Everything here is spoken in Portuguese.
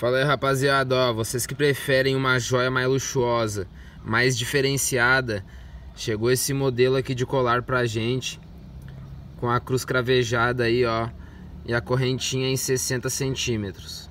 Fala aí, rapaziada, ó, vocês que preferem uma joia mais luxuosa, mais diferenciada, chegou esse modelo aqui de colar pra gente, com a cruz cravejada aí, ó, e a correntinha em 60 centímetros.